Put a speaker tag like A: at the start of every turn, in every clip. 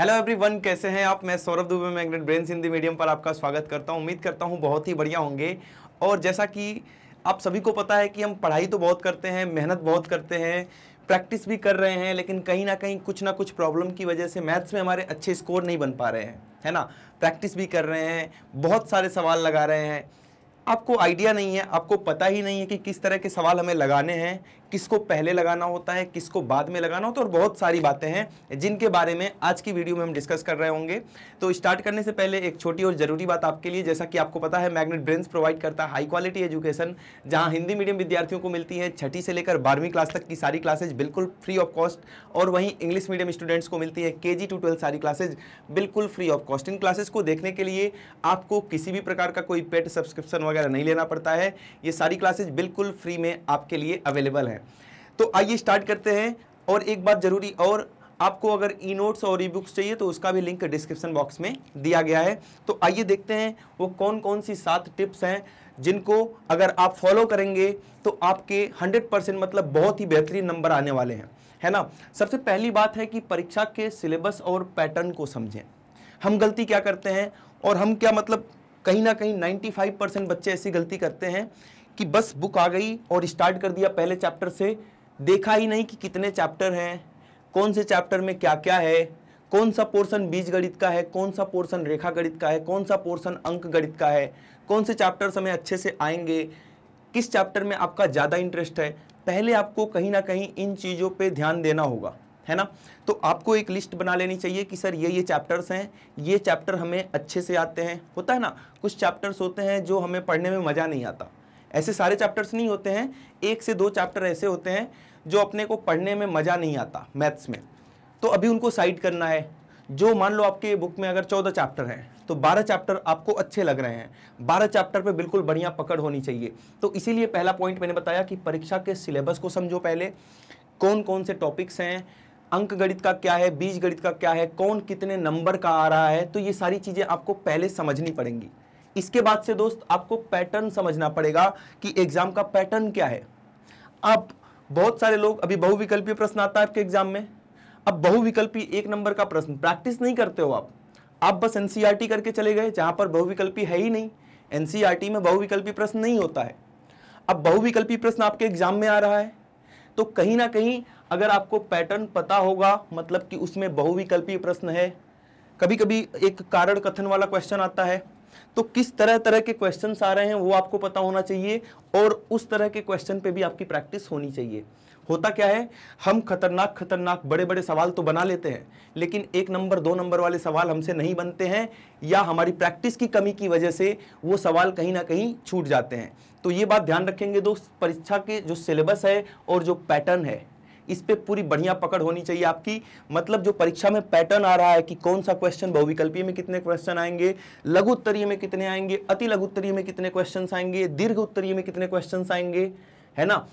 A: hello everyone कैसे हैं आप मैं Saurabh Dubey magnet brain Hindi medium पर आपका स्वागत करता हूं उम्मीद करता हूं बहुत ही बढ़िया होंगे और जैसा कि आप सभी को पता है कि हम पढ़ाई तो बहुत करते हैं मेहनत बहुत करते हैं प्रैक्टिस भी कर रहे हैं लेकिन कहीं ना कहीं कुछ ना कुछ प्रॉब्लम की वजह से मैथ्स में हमारे अच्छे स्कोर नहीं बन पा रहे हैं है ना प्रैक्टिस भी कर रहे हैं बहुत सारे सवाल लगा रहे हैं आपको आइडिया नहीं है आपको पता ही नहीं है कि किस तरह के सवाल हमें लगाने हैं किसको पहले लगाना होता है किसको बाद में लगाना होता है और बहुत सारी बातें हैं जिनके बारे में आज की वीडियो में हम डिस्कस कर रहे होंगे तो स्टार्ट करने से पहले एक छोटी और ज़रूरी बात आपके लिए जैसा कि आपको पता है मैग्नेट ब्रेन्स प्रोवाइड करता है हाई क्वालिटी एजुकेशन जहाँ हिंदी मीडियम विद्यार्थियों को मिलती है छठी से लेकर बारहवीं क्लास तक की सारी क्लासेज बिल्कुल फ्री ऑफ कॉस्ट और वहीं इंग्लिश मीडियम स्टूडेंट्स को मिलती है के जी टू ट्वेल्थ सारी क्लासेज बिल्कुल फ्री ऑफ कॉस्ट इन क्लासेज को देखने के लिए आपको किसी भी प्रकार का कोई पेड सब्सक्रिप्शन वगैरह नहीं लेना पड़ता है ये सारी क्लासेज बिल्कुल फ्री में आपके लिए अवेलेबल है तो आइए स्टार्ट करते हैं और एक बात ज़रूरी और आपको अगर ई नोट्स और ई बुक्स चाहिए तो उसका भी लिंक डिस्क्रिप्शन बॉक्स में दिया गया है तो आइए देखते हैं वो कौन कौन सी सात टिप्स हैं जिनको अगर आप फॉलो करेंगे तो आपके 100 परसेंट मतलब बहुत ही बेहतरीन नंबर आने वाले हैं है ना सबसे पहली बात है कि परीक्षा के सिलेबस और पैटर्न को समझें हम गलती क्या करते हैं और हम क्या मतलब कहीं ना कहीं नाइन्टी परसेंट बच्चे ऐसी गलती करते हैं कि बस बुक आ गई और स्टार्ट कर दिया पहले चैप्टर से देखा ही नहीं कि कितने चैप्टर हैं कौन से चैप्टर में क्या क्या है कौन सा पोर्शन बीज गणित का है कौन सा पोर्शन रेखा गणित का है कौन सा पोर्शन अंक गणित का है कौन से चैप्टर्स हमें अच्छे से आएंगे किस चैप्टर में आपका ज़्यादा इंटरेस्ट है पहले आपको कहीं ना कहीं इन चीज़ों पे ध्यान देना होगा है ना तो आपको एक लिस्ट बना लेनी चाहिए कि सर ये ये चैप्टर्स हैं ये चैप्टर हमें अच्छे से आते हैं होता है ना कुछ चैप्टर्स होते हैं जो हमें पढ़ने में मज़ा नहीं आता ऐसे सारे चैप्टर्स नहीं होते हैं एक से दो चैप्टर ऐसे होते हैं जो अपने को पढ़ने में मज़ा नहीं आता मैथ्स में तो अभी उनको साइड करना है जो मान लो आपके बुक में अगर चौदह चैप्टर हैं तो बारह चैप्टर आपको अच्छे लग रहे हैं बारह चैप्टर पे बिल्कुल बढ़िया पकड़ होनी चाहिए तो इसीलिए पहला पॉइंट मैंने बताया कि परीक्षा के सिलेबस को समझो पहले कौन कौन से टॉपिक्स हैं अंक गणित का क्या है बीज गणित का क्या है कौन कितने नंबर का आ रहा है तो ये सारी चीज़ें आपको पहले समझनी पड़ेंगी इसके बाद से दोस्त आपको पैटर्न समझना पड़ेगा कि एग्ज़ाम का पैटर्न क्या है अब बहुत सारे लोग अभी बहुविकल्पीय प्रश्न आता है आपके एग्जाम में अब बहुविकल्पी एक नंबर का प्रश्न प्रैक्टिस नहीं करते हो आप आप बस एनसीईआरटी e करके चले गए जहां पर बहुविकल्पी है ही नहीं एनसीईआरटी e में बहुविकल्पी प्रश्न नहीं होता है अब बहुविकल्पी प्रश्न आपके एग्जाम में आ रहा है तो कहीं ना कहीं अगर आपको पैटर्न पता होगा मतलब कि उसमें बहुविकल्पी प्रश्न है कभी कभी एक कारण कथन वाला क्वेश्चन आता है तो किस तरह तरह के क्वेश्चन आ रहे हैं वो आपको पता होना चाहिए और उस तरह के क्वेश्चन पे भी आपकी प्रैक्टिस होनी चाहिए होता क्या है हम खतरनाक खतरनाक बड़े बड़े सवाल तो बना लेते हैं लेकिन एक नंबर दो नंबर वाले सवाल हमसे नहीं बनते हैं या हमारी प्रैक्टिस की कमी की वजह से वो सवाल कहीं ना कहीं छूट जाते हैं तो ये बात ध्यान रखेंगे दोस्त परीक्षा के जो सिलेबस है और जो पैटर्न है इस पर पूरी बढ़िया पकड़ होनी चाहिए आपकी मतलब जो परीक्षा में पैटर्न आ रहा है कि कौन सा क्वेश्चन बहुविकल्पीय में कितने क्वेश्चन आएंगे लघु उत्तरीय में कितने आएंगे अति लघु उत्तरीय में कितने क्वेश्चन आएंगे दीर्घ उत्तरीय में कितने क्वेश्चन आएंगे है ना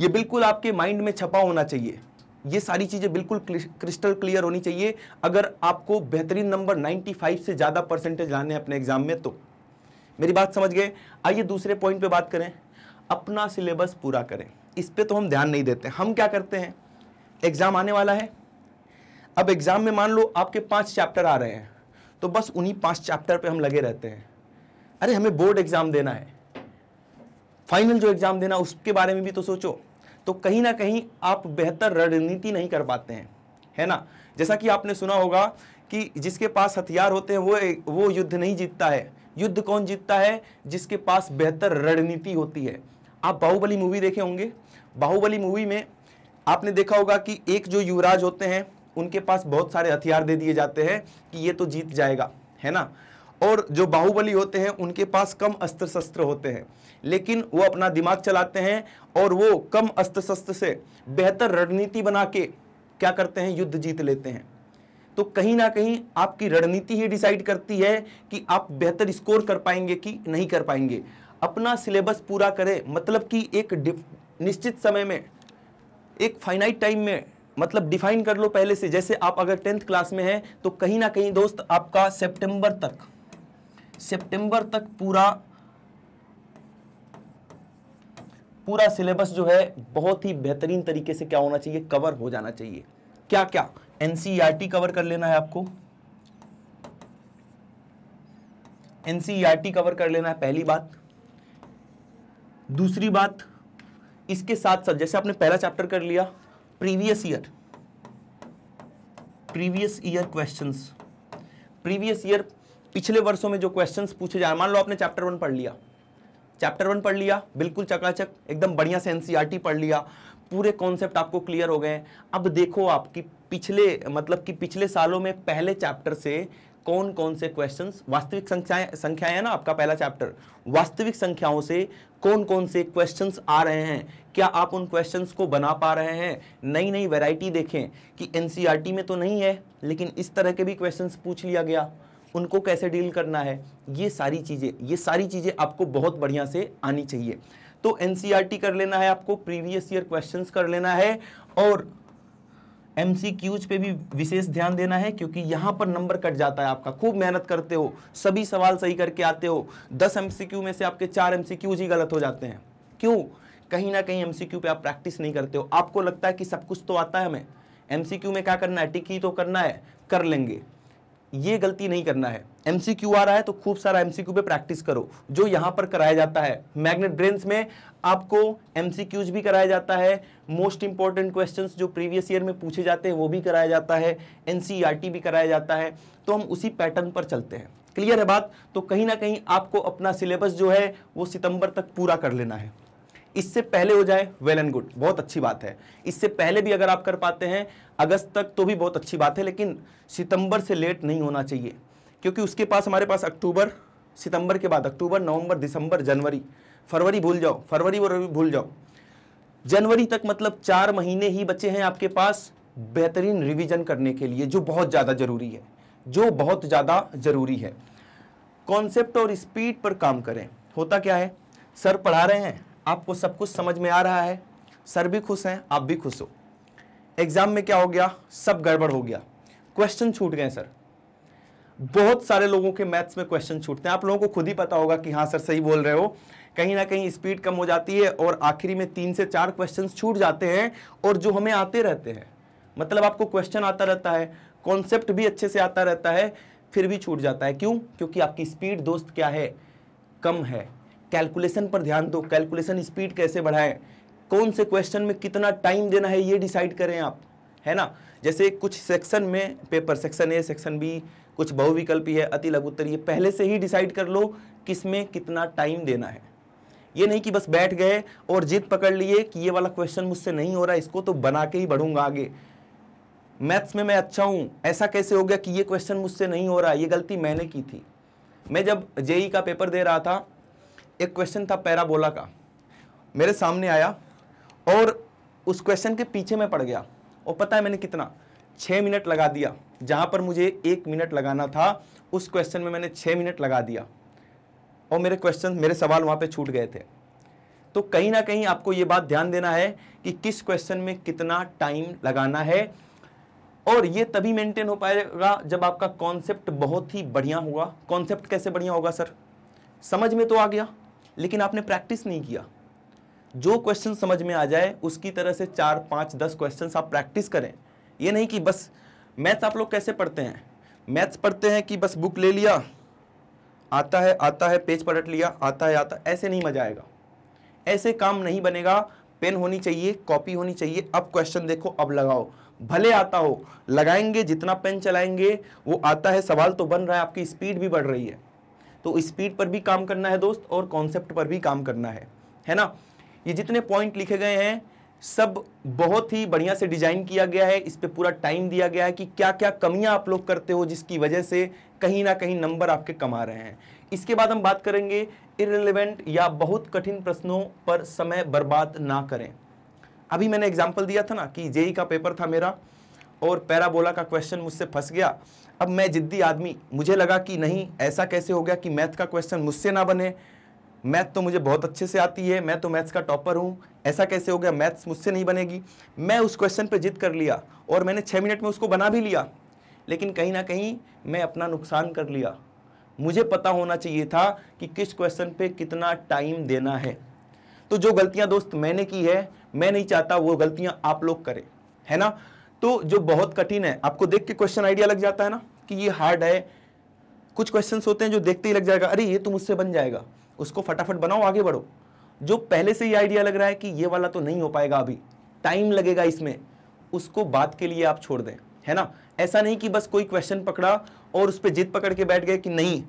A: ये बिल्कुल आपके माइंड में छपा होना चाहिए ये सारी चीज़ें बिल्कुल क्रिस्टल क्लियर होनी चाहिए अगर आपको बेहतरीन नंबर 95 से ज़्यादा परसेंटेज लाने अपने एग्जाम में तो मेरी बात समझ गए आइए दूसरे पॉइंट पे बात करें अपना सिलेबस पूरा करें इस पर तो हम ध्यान नहीं देते हम क्या करते हैं एग्ज़ाम आने वाला है अब एग्ज़ाम में मान लो आपके पांच चैप्टर आ रहे हैं तो बस उन्हीं पांच चैप्टर पे हम लगे रहते हैं अरे हमें बोर्ड एग्ज़ाम देना है फाइनल जो एग्ज़ाम देना उसके बारे में भी तो सोचो तो कहीं ना कहीं आप बेहतर रणनीति नहीं कर पाते हैं है ना जैसा कि आपने सुना होगा कि जिसके पास हथियार होते हैं वो वो युद्ध नहीं जीतता है युद्ध कौन जीतता है जिसके पास बेहतर रणनीति होती है आप बाहुबली मूवी देखे होंगे बाहुबली मूवी में आपने देखा होगा कि एक जो युवराज होते हैं उनके पास बहुत सारे हथियार दे दिए जाते हैं कि ये तो जीत जाएगा है ना और जो बाहुबली होते हैं उनके पास कम अस्त्र शस्त्र होते हैं लेकिन वो अपना दिमाग चलाते हैं और वो कम अस्त्र शस्त्र से बेहतर रणनीति बना के क्या करते हैं युद्ध जीत लेते हैं तो कहीं ना कहीं आपकी रणनीति ही डिसाइड करती है कि आप बेहतर स्कोर कर पाएंगे कि नहीं कर पाएंगे अपना सिलेबस पूरा करे मतलब कि एक निश्चित समय में एक फाइनाइट टाइम में मतलब डिफाइन कर लो पहले से जैसे आप अगर टेंथ क्लास में हैं तो कहीं ना कहीं दोस्त आपका सितंबर तक सितंबर तक पूरा पूरा सिलेबस जो है बहुत ही बेहतरीन तरीके से क्या होना चाहिए कवर हो जाना चाहिए क्या क्या एनसीईआरटी कवर कर लेना है आपको एनसीईआरटी कवर e कर लेना है पहली बात दूसरी बात इसके साथ साथ जैसे आपने पहला चैप्टर कर लिया previous year previous year questions previous year पिछले वर्षों में जो क्वेश्चंस पूछे जा रहे मान लो आपने चैप्टर वन पढ़ लिया चैप्टर वन पढ़ लिया बिल्कुल चकाचक एकदम बढ़िया से एनसीईआरटी e पढ़ लिया पूरे कॉन्सेप्ट आपको क्लियर हो गए अब देखो आपकी पिछले मतलब कि पिछले सालों में पहले चैप्टर से कौन कौन से क्वेश्चन वास्तविक संख्याएं संख्या है ना आपका पहला चैप्टर वास्तविक संख्याओं से कौन कौन से क्वेश्चंस आ रहे हैं क्या आप उन क्वेश्चंस को बना पा रहे हैं नई नई वैरायटी देखें कि एनसीईआरटी e में तो नहीं है लेकिन इस तरह के भी क्वेश्चंस पूछ लिया गया उनको कैसे डील करना है ये सारी चीज़ें ये सारी चीज़ें आपको बहुत बढ़िया से आनी चाहिए तो एन e कर लेना है आपको प्रीवियस ईयर क्वेश्चन कर लेना है और एम पे भी विशेष ध्यान देना है क्योंकि यहाँ पर नंबर कट जाता है आपका खूब मेहनत करते हो सभी सवाल सही करके आते हो दस एम में से आपके चार एम ही गलत हो जाते हैं क्यों कहीं ना कहीं एम पे आप प्रैक्टिस नहीं करते हो आपको लगता है कि सब कुछ तो आता है हमें एम में क्या करना है टिक ही तो करना है कर लेंगे ये गलती नहीं करना है एमसीक्यू आ रहा है तो खूब सारा एमसीक्यू पे प्रैक्टिस करो जो यहाँ पर कराया जाता है मैग्नेट ब्रेन्स में आपको एमसीक्यूज भी कराया जाता है मोस्ट इंपॉर्टेंट क्वेश्चंस जो प्रीवियस ईयर में पूछे जाते हैं वो भी कराया जाता है एनसीईआरटी e भी कराया जाता है तो हम उसी पैटर्न पर चलते हैं क्लियर है बात तो कहीं ना कहीं आपको अपना सिलेबस जो है वो सितंबर तक पूरा कर लेना है इससे पहले हो जाए वेल एंड गुड बहुत अच्छी बात है इससे पहले भी अगर आप कर पाते हैं अगस्त तक तो भी बहुत अच्छी बात है लेकिन सितंबर से लेट नहीं होना चाहिए क्योंकि उसके पास हमारे पास अक्टूबर सितंबर के बाद अक्टूबर नवंबर दिसंबर जनवरी फरवरी भूल जाओ फरवरी और भूल जाओ जनवरी तक मतलब चार महीने ही बचे हैं आपके पास बेहतरीन रिविज़न करने के लिए जो बहुत ज़्यादा ज़रूरी है जो बहुत ज़्यादा ज़रूरी है कॉन्सेप्ट और स्पीड पर काम करें होता क्या है सर पढ़ा रहे हैं आपको सब कुछ समझ में आ रहा है सर भी खुश हैं आप भी खुश हो एग्जाम में क्या हो गया सब गड़बड़ हो गया क्वेश्चन छूट गए सर बहुत सारे लोगों के मैथ्स में क्वेश्चन छूटते हैं आप लोगों को खुद ही पता होगा कि हाँ सर सही बोल रहे हो कहीं ना कहीं स्पीड कम हो जाती है और आखिरी में तीन से चार क्वेश्चन छूट जाते हैं और जो हमें आते रहते हैं मतलब आपको क्वेश्चन आता रहता है कॉन्सेप्ट भी अच्छे से आता रहता है फिर भी छूट जाता है क्यों क्योंकि आपकी स्पीड दोस्त क्या है कम है कैलकुलेशन पर ध्यान दो कैलकुलेशन स्पीड कैसे बढ़ाएं कौन से क्वेश्चन में कितना टाइम देना है ये डिसाइड करें आप है ना जैसे कुछ सेक्शन में paper section A section B कुछ बहुविकल्पी है अति उत्तर ये पहले से ही डिसाइड कर लो किस में कितना टाइम देना है ये नहीं कि बस बैठ गए और जिद पकड़ लिए कि ये वाला क्वेश्चन मुझसे नहीं हो रहा इसको तो बना के ही बढ़ूंगा आगे मैथ्स में मैं अच्छा हूँ ऐसा कैसे हो गया कि ये क्वेश्चन मुझसे नहीं हो रहा ये गलती मैंने की थी मैं जब जेई e का पेपर दे रहा था एक क्वेश्चन था पैराबोला का मेरे सामने आया और उस क्वेश्चन के पीछे मैं पड़ गया और पता है मैंने कितना छः मिनट लगा दिया जहाँ पर मुझे एक मिनट लगाना था उस क्वेश्चन में मैंने छः मिनट लगा दिया और मेरे क्वेश्चन मेरे सवाल वहाँ पे छूट गए थे तो कहीं ना कहीं आपको ये बात ध्यान देना है कि किस क्वेश्चन में कितना टाइम लगाना है और ये तभी मेंटेन हो पाएगा जब आपका कॉन्सेप्ट बहुत ही बढ़िया होगा कॉन्सेप्ट कैसे बढ़िया होगा सर समझ में तो आ गया लेकिन आपने प्रैक्टिस नहीं किया जो क्वेश्चन समझ में आ जाए उसकी तरह से चार पाँच दस क्वेश्चन आप प्रैक्टिस करें ये नहीं कि बस मैथ्स आप लोग कैसे पढ़ते हैं मैथ्स पढ़ते हैं कि बस बुक ले लिया आता है आता है पेज पलट लिया आता है आता ऐसे नहीं मजा आएगा ऐसे काम नहीं बनेगा पेन होनी चाहिए कॉपी होनी चाहिए अब क्वेश्चन देखो अब लगाओ भले आता हो लगाएंगे जितना पेन चलाएंगे वो आता है सवाल तो बन रहा है आपकी स्पीड भी बढ़ रही है तो स्पीड पर भी काम करना है दोस्त और कॉन्सेप्ट पर भी काम करना है है ना ये जितने पॉइंट लिखे गए हैं सब बहुत ही बढ़िया से डिजाइन किया गया है इस पर पूरा टाइम दिया गया है कि क्या क्या कमियां आप लोग करते हो जिसकी वजह से कहीं ना कहीं नंबर आपके कमा रहे हैं इसके बाद हम बात करेंगे इरेलीवेंट या बहुत कठिन प्रश्नों पर समय बर्बाद ना करें अभी मैंने एग्जाम्पल दिया था ना कि जेई e e का पेपर था मेरा और पैराबोला का क्वेश्चन मुझसे फंस गया अब मैं जिद्दी आदमी मुझे लगा कि नहीं ऐसा कैसे हो गया कि मैथ का क्वेश्चन मुझसे ना बने मैथ तो मुझे बहुत अच्छे से आती है मैं तो मैथ्स का टॉपर हूँ ऐसा कैसे हो गया मैथ्स मुझसे नहीं बनेगी मैं उस क्वेश्चन पर जिद कर लिया और मैंने छः मिनट में उसको बना भी लिया लेकिन कहीं ना कहीं मैं अपना नुकसान कर लिया मुझे पता होना चाहिए था कि किस क्वेश्चन पे कितना टाइम देना है तो जो गलतियां दोस्त मैंने की है मैं नहीं चाहता वो गलतियां आप लोग करें है ना तो जो बहुत कठिन है आपको देख के क्वेश्चन आइडिया लग जाता है ना कि ये हार्ड है कुछ क्वेश्चन होते हैं जो देखते ही लग जाएगा अरे ये तो मुझसे बन जाएगा उसको फटाफट बनाओ आगे बढ़ो जो पहले से ही आइडिया लग रहा है कि ये वाला तो नहीं हो पाएगा अभी टाइम लगेगा इसमें उसको बात के लिए आप छोड़ दें है ना ऐसा नहीं कि बस कोई क्वेश्चन पकड़ा और उस पर जिद पकड़ के बैठ गए कि नहीं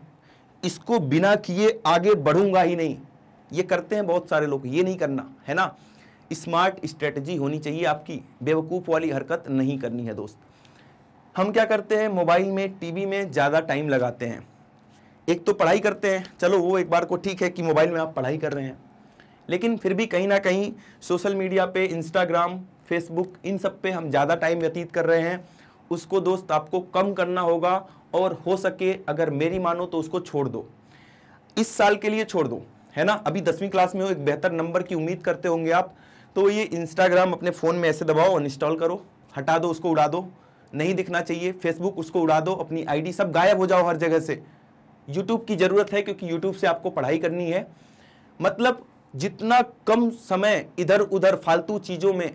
A: इसको बिना किए आगे बढ़ूंगा ही नहीं ये करते हैं बहुत सारे लोग ये नहीं करना है ना स्मार्ट स्ट्रेटजी होनी चाहिए आपकी बेवकूफ़ वाली हरकत नहीं करनी है दोस्त हम क्या करते हैं मोबाइल में टीवी में ज़्यादा टाइम लगाते हैं एक तो पढ़ाई करते हैं चलो वो एक बार को ठीक है कि मोबाइल में आप पढ़ाई कर रहे हैं लेकिन फिर भी कहीं ना कहीं सोशल मीडिया पे इंस्टाग्राम फेसबुक इन सब पे हम ज़्यादा टाइम व्यतीत कर रहे हैं उसको दोस्त आपको कम करना होगा और हो सके अगर मेरी मानो तो उसको छोड़ दो इस साल के लिए छोड़ दो है ना अभी दसवीं क्लास में हो एक बेहतर नंबर की उम्मीद करते होंगे आप तो ये इंस्टाग्राम अपने फ़ोन में ऐसे दबाओ अनइंस्टॉल करो हटा दो उसको उड़ा दो नहीं दिखना चाहिए फेसबुक उसको उड़ा दो अपनी आईडी सब गायब हो जाओ हर जगह से यूट्यूब की ज़रूरत है क्योंकि यूट्यूब से आपको पढ़ाई करनी है मतलब जितना कम समय इधर उधर फालतू चीज़ों में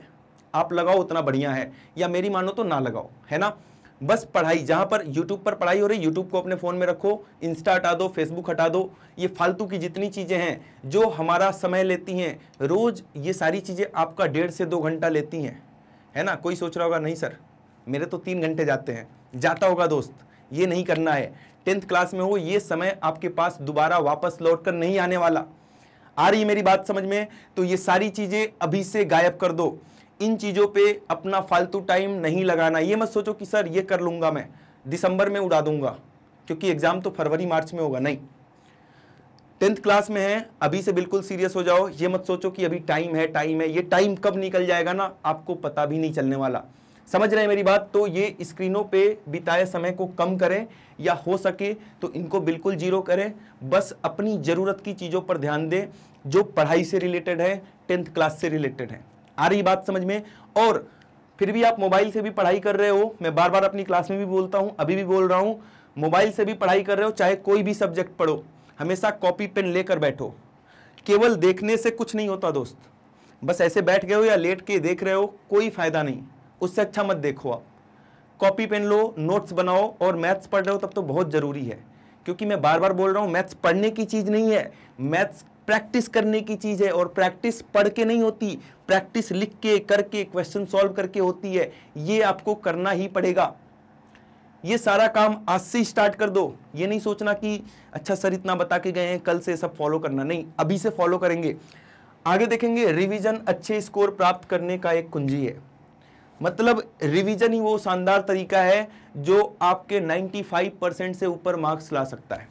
A: आप लगाओ उतना बढ़िया है या मेरी मानो तो ना लगाओ है ना बस पढ़ाई जहां पर यूट्यूब पर पढ़ाई हो रही यूट्यूब को अपने फ़ोन में रखो इंस्टा हटा दो फेसबुक हटा दो ये फालतू की जितनी चीज़ें हैं जो हमारा समय लेती हैं रोज़ ये सारी चीज़ें आपका डेढ़ से दो घंटा लेती हैं है ना कोई सोच रहा होगा नहीं सर मेरे तो तीन घंटे जाते हैं जाता होगा दोस्त ये नहीं करना है टेंथ क्लास में हो ये समय आपके पास दोबारा वापस लौट कर नहीं आने वाला आ रही है मेरी बात समझ में तो ये सारी चीज़ें अभी से गायब कर दो इन चीज़ों पे अपना फालतू टाइम नहीं लगाना ये मत सोचो कि सर ये कर लूंगा मैं दिसंबर में उड़ा दूंगा क्योंकि एग्ज़ाम तो फरवरी मार्च में होगा नहीं टेंथ क्लास में है अभी से बिल्कुल सीरियस हो जाओ ये मत सोचो कि अभी टाइम है टाइम है ये टाइम कब निकल जाएगा ना आपको पता भी नहीं चलने वाला समझ रहे हैं मेरी बात तो ये स्क्रीनों पे बिताए समय को कम करें या हो सके तो इनको बिल्कुल जीरो करें बस अपनी ज़रूरत की चीज़ों पर ध्यान दें जो पढ़ाई से रिलेटेड है टेंथ क्लास से रिलेटेड है आ रही बात समझ में और फिर भी आप मोबाइल से भी पढ़ाई कर रहे हो मैं बार बार अपनी क्लास में भी बोलता हूँ अभी भी बोल रहा हूँ मोबाइल से भी पढ़ाई कर रहे हो चाहे कोई भी सब्जेक्ट पढ़ो हमेशा कॉपी पेन लेकर बैठो केवल देखने से कुछ नहीं होता दोस्त बस ऐसे बैठ गए हो या लेट के देख रहे हो कोई फायदा नहीं उससे अच्छा मत देखो आप कॉपी पेन लो नोट्स बनाओ और मैथ्स पढ़ रहे हो तब तो बहुत ज़रूरी है क्योंकि मैं बार बार बोल रहा हूँ मैथ्स पढ़ने की चीज़ नहीं है मैथ्स प्रैक्टिस करने की चीज़ है और प्रैक्टिस पढ़ के नहीं होती प्रैक्टिस लिख के करके क्वेश्चन सॉल्व करके होती है ये आपको करना ही पड़ेगा ये सारा काम आज से स्टार्ट कर दो ये नहीं सोचना कि अच्छा सर इतना बता के गए हैं कल से सब फॉलो करना नहीं अभी से फॉलो करेंगे आगे देखेंगे रिवीजन अच्छे स्कोर प्राप्त करने का एक कुंजी है मतलब रिवीजन ही वो शानदार तरीका है जो आपके 95 परसेंट से ऊपर मार्क्स ला सकता है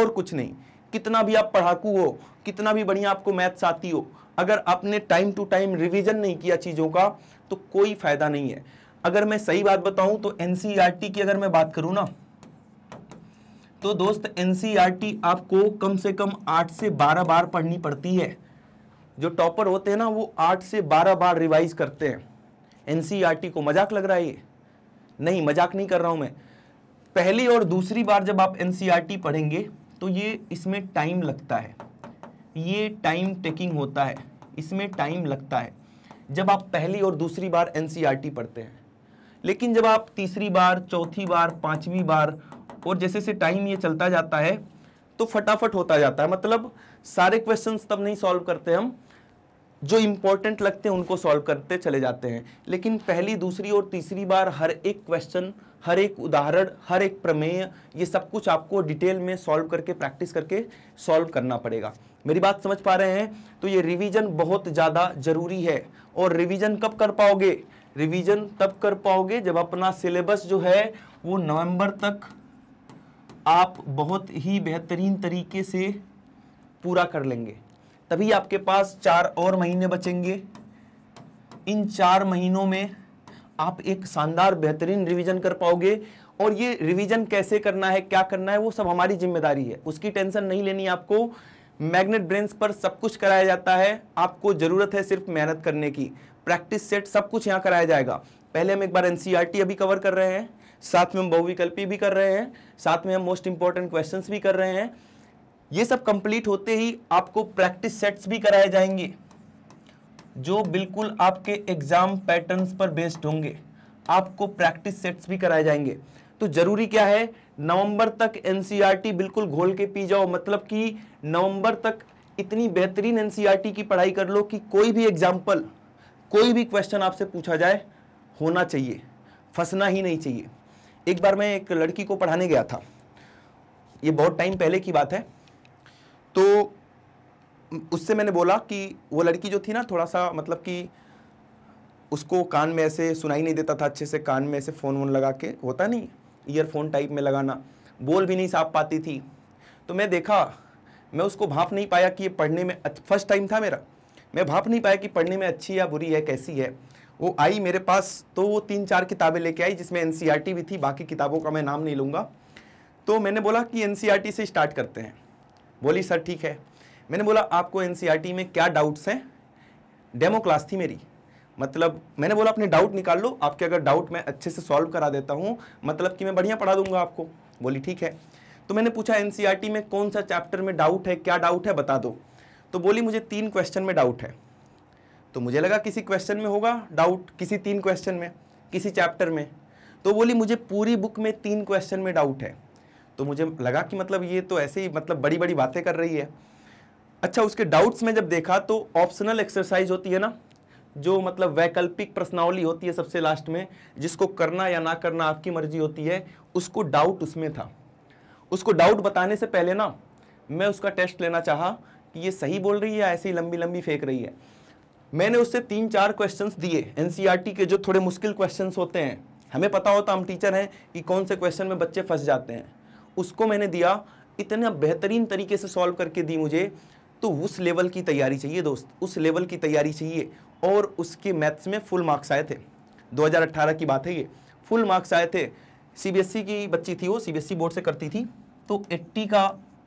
A: और कुछ नहीं कितना भी आप पढ़ाकू हो कितना भी बढ़िया आपको मैथ्स आती हो अगर आपने टाइम टू टाइम रिवीजन नहीं किया चीज़ों का तो कोई फायदा नहीं है अगर मैं सही बात बताऊं तो एनसीईआरटी e की अगर मैं बात करूं ना तो दोस्त एनसीईआरटी e आपको कम से कम आठ से बारह बार पढ़नी पड़ती है जो टॉपर होते हैं ना वो आठ से बारह बार रिवाइज करते हैं एनसीईआरटी e को मजाक लग रहा है ये नहीं मजाक नहीं कर रहा हूं मैं पहली और दूसरी बार जब आप एनसीईआरटी पढ़ेंगे तो ये इसमें टाइम लगता है ये टाइम टेकिंग होता है इसमें टाइम लगता है जब आप पहली और दूसरी बार एन e पढ़ते हैं लेकिन जब आप तीसरी बार चौथी बार पाँचवीं बार और जैसे जैसे टाइम ये चलता जाता है तो फटाफट होता जाता है मतलब सारे क्वेश्चंस तब नहीं सॉल्व करते हम जो इम्पोर्टेंट लगते हैं उनको सॉल्व करते चले जाते हैं लेकिन पहली दूसरी और तीसरी बार हर एक क्वेश्चन हर एक उदाहरण हर एक प्रमेय ये सब कुछ आपको डिटेल में सॉल्व करके प्रैक्टिस करके सॉल्व करना पड़ेगा मेरी बात समझ पा रहे हैं तो ये रिवीजन बहुत ज़्यादा ज़रूरी है और रिवीजन कब कर पाओगे रिवीजन तब कर पाओगे जब अपना सिलेबस जो है वो नवंबर तक आप बहुत ही बेहतरीन तरीके से पूरा कर लेंगे तभी आपके पास चार और महीने बचेंगे इन चार महीनों में आप एक शानदार बेहतरीन रिवीजन कर पाओगे और ये रिवीजन कैसे करना है क्या करना है वो सब हमारी जिम्मेदारी है उसकी टेंशन नहीं लेनी आपको मैग्नेट ब्रेन्स पर सब कुछ कराया जाता है आपको ज़रूरत है सिर्फ मेहनत करने की प्रैक्टिस सेट सब कुछ यहाँ कराया जाएगा पहले हम एक बार एनसीईआरटी e अभी कवर कर रहे हैं साथ में हम बहुविकल्पी भी कर रहे हैं साथ में हम मोस्ट इंपॉर्टेंट क्वेश्चंस भी कर रहे हैं ये सब कंप्लीट होते ही आपको प्रैक्टिस सेट्स भी कराए जाएंगे जो बिल्कुल आपके एग्जाम पैटर्न्स पर बेस्ड होंगे आपको प्रैक्टिस सेट्स भी कराए जाएंगे तो जरूरी क्या है नवंबर तक एनसीईआरटी e बिल्कुल घोल के पी जाओ मतलब कि नवंबर तक इतनी बेहतरीन एनसीईआरटी e की पढ़ाई कर लो कि कोई भी एग्जाम्पल कोई भी क्वेश्चन आपसे पूछा जाए होना चाहिए फंसना ही नहीं चाहिए एक बार मैं एक लड़की को पढ़ाने गया था ये बहुत टाइम पहले की बात है तो उससे मैंने बोला कि वो लड़की जो थी ना थोड़ा सा मतलब कि उसको कान में ऐसे सुनाई नहीं देता था अच्छे से कान में ऐसे फ़ोन वोन लगा के होता नहीं ईयरफोन टाइप में लगाना बोल भी नहीं साफ पाती थी तो मैं देखा मैं उसको भाप नहीं पाया कि ये पढ़ने में फर्स्ट टाइम था मेरा मैं भाप नहीं पाया कि पढ़ने में अच्छी या बुरी है कैसी है वो आई मेरे पास तो वो तीन चार किताबें लेके आई जिसमें एन e भी थी बाकी किताबों का मैं नाम नहीं लूँगा तो मैंने बोला कि एन e से स्टार्ट करते हैं बोली सर ठीक है मैंने बोला आपको एन e में क्या डाउट्स हैं डेमो क्लास थी मेरी मतलब मैंने बोला अपने डाउट निकाल लो आपके अगर डाउट मैं अच्छे से सॉल्व करा देता हूँ मतलब कि मैं बढ़िया पढ़ा दूंगा आपको बोली ठीक है तो मैंने पूछा एन e में कौन सा चैप्टर में डाउट है क्या डाउट है बता दो तो बोली मुझे तीन क्वेश्चन में डाउट है तो मुझे लगा किसी क्वेश्चन में होगा डाउट किसी तीन क्वेश्चन में किसी चैप्टर में तो बोली मुझे पूरी बुक में तीन क्वेश्चन में डाउट है तो मुझे लगा कि मतलब ये तो ऐसे ही मतलब बड़ी बड़ी बातें कर रही है अच्छा उसके डाउट्स में जब देखा तो ऑप्शनल एक्सरसाइज होती है ना जो मतलब वैकल्पिक प्रश्नावली होती है सबसे लास्ट में जिसको करना या ना करना आपकी मर्जी होती है उसको डाउट उसमें था उसको डाउट बताने से पहले ना मैं उसका टेस्ट लेना चाहा कि ये सही बोल रही है या ऐसे लंबी लंबी फेंक रही है मैंने उससे तीन चार क्वेश्चंस दिए एनसीईआरटी e के जो थोड़े मुश्किल क्वेश्चंस होते हैं हमें पता होता हम टीचर हैं कि कौन से क्वेश्चन में बच्चे फंस जाते हैं उसको मैंने दिया इतना बेहतरीन तरीके से सॉल्व करके दी मुझे तो उस लेवल की तैयारी चाहिए दोस्त उस लेवल की तैयारी चाहिए और उसके मैथ्स में फुल मार्क्स आए थे 2018 की बात है ये फुल मार्क्स आए थे सीबीएसई e की बच्ची थी वो सीबीएसई बोर्ड e से करती थी तो 80 का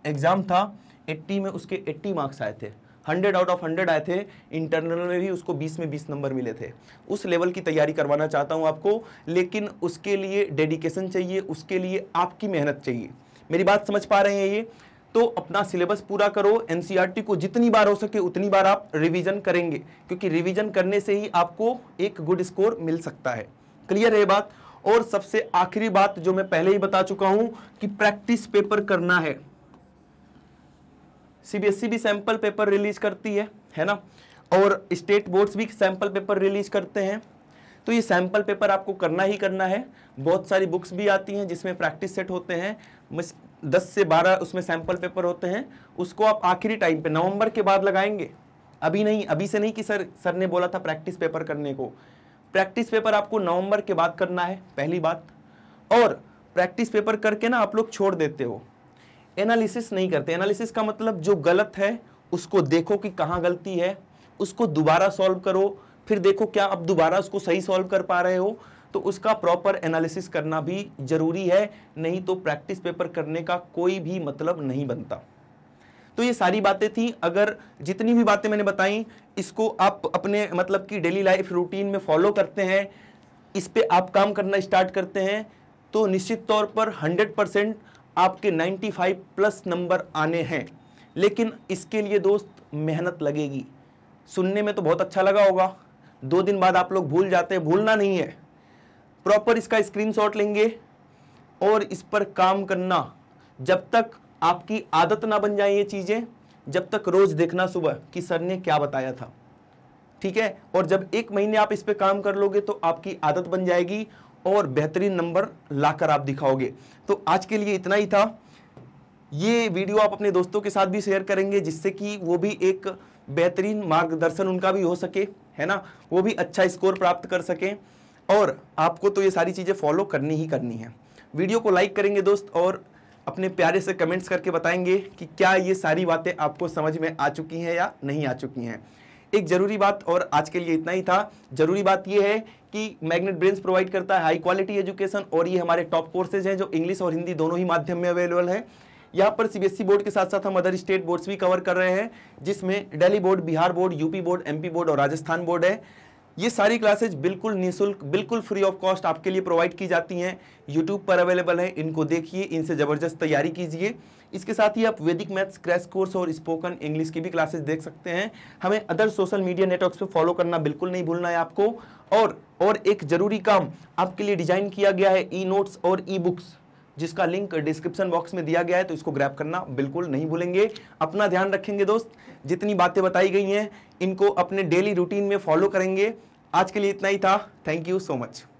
A: एग्ज़ाम था 80 में उसके 80 मार्क्स आए थे 100 आउट ऑफ 100 आए थे इंटरनल में भी उसको 20 में 20 नंबर मिले थे उस लेवल की तैयारी करवाना चाहता हूँ आपको लेकिन उसके लिए डेडिकेशन चाहिए उसके लिए आपकी मेहनत चाहिए मेरी बात समझ पा रहे हैं ये तो अपना सिलेबस पूरा करो एनसीईआरटी e को जितनी बार हो सके उतनी बार आप रिवीजन करेंगे क्योंकि रिवीजन करने से ही आपको एक गुड स्कोर मिल सकता है क्लियर है बात और सबसे आखिरी बात जो मैं पहले ही बता चुका हूं कि प्रैक्टिस पेपर करना है सीबीएसई e भी सैंपल पेपर रिलीज करती है है ना और स्टेट बोर्ड्स भी सैंपल पेपर रिलीज करते हैं तो ये सैम्पल पेपर आपको करना ही करना है बहुत सारी बुक्स भी आती हैं जिसमें प्रैक्टिस सेट होते हैं दस से बारह उसमें सैम्पल पेपर होते हैं उसको आप आखिरी टाइम पे नवंबर के बाद लगाएंगे अभी नहीं अभी से नहीं कि सर सर ने बोला था प्रैक्टिस पेपर करने को प्रैक्टिस पेपर आपको नवंबर के बाद करना है पहली बात और प्रैक्टिस पेपर करके ना आप लोग छोड़ देते हो एनालिसिस नहीं करते एनालिसिस का मतलब जो गलत है उसको देखो कि कहाँ गलती है उसको दोबारा सॉल्व करो फिर देखो क्या आप दोबारा उसको सही सॉल्व कर पा रहे हो तो उसका प्रॉपर एनालिसिस करना भी जरूरी है नहीं तो प्रैक्टिस पेपर करने का कोई भी मतलब नहीं बनता तो ये सारी बातें थी अगर जितनी भी बातें मैंने बताई इसको आप अपने मतलब कि डेली लाइफ रूटीन में फॉलो करते हैं इस पर आप काम करना स्टार्ट करते हैं तो निश्चित तौर पर 100 परसेंट आपके 95 प्लस नंबर आने हैं लेकिन इसके लिए दोस्त मेहनत लगेगी सुनने में तो बहुत अच्छा लगा होगा दो दिन बाद आप लोग भूल जाते हैं भूलना नहीं है प्रॉपर इसका स्क्रीनशॉट लेंगे और इस पर काम करना जब तक आपकी आदत ना बन जाए ये चीज़ें जब तक रोज़ देखना सुबह कि सर ने क्या बताया था ठीक है और जब एक महीने आप इस पर काम कर लोगे तो आपकी आदत बन जाएगी और बेहतरीन नंबर लाकर आप दिखाओगे तो आज के लिए इतना ही था ये वीडियो आप अपने दोस्तों के साथ भी शेयर करेंगे जिससे कि वो भी एक बेहतरीन मार्गदर्शन उनका भी हो सके है ना वो भी अच्छा स्कोर प्राप्त कर सकें और आपको तो ये सारी चीज़ें फॉलो करनी ही करनी है वीडियो को लाइक करेंगे दोस्त और अपने प्यारे से कमेंट्स करके बताएंगे कि क्या ये सारी बातें आपको समझ में आ चुकी हैं या नहीं आ चुकी हैं एक ज़रूरी बात और आज के लिए इतना ही था ज़रूरी बात ये है कि मैग्नेट ब्रेन्स प्रोवाइड करता है हाई क्वालिटी एजुकेशन और ये हमारे टॉप कोर्सेज हैं जो इंग्लिश और हिंदी दोनों ही माध्यम में अवेलेबल है यहाँ पर सीबीएसई बोर्ड e के साथ साथ हम अदर स्टेट बोर्ड्स भी कवर कर रहे हैं जिसमें Delhi board Bihar board UP board MP board और राजस्थान बोर्ड है ये सारी क्लासेज बिल्कुल निःशुल्क बिल्कुल फ्री ऑफ कॉस्ट आपके लिए प्रोवाइड की जाती हैं यूट्यूब पर अवेलेबल है इनको देखिए इनसे ज़बरदस्त तैयारी कीजिए इसके साथ ही आप वैदिक मैथ्स क्रैश कोर्स और स्पोकन इंग्लिश की भी क्लासेस देख सकते हैं हमें अदर सोशल मीडिया नेटवर्क्स पे फॉलो करना बिल्कुल नहीं भूलना है आपको और और एक ज़रूरी काम आपके लिए डिज़ाइन किया गया है ई नोट्स और ई बुक्स जिसका लिंक डिस्क्रिप्शन बॉक्स में दिया गया है तो इसको ग्रैप करना बिल्कुल नहीं भूलेंगे अपना ध्यान रखेंगे दोस्त जितनी बातें बताई गई हैं इनको अपने डेली रूटीन में फॉलो करेंगे आज के लिए इतना ही था थैंक यू सो मच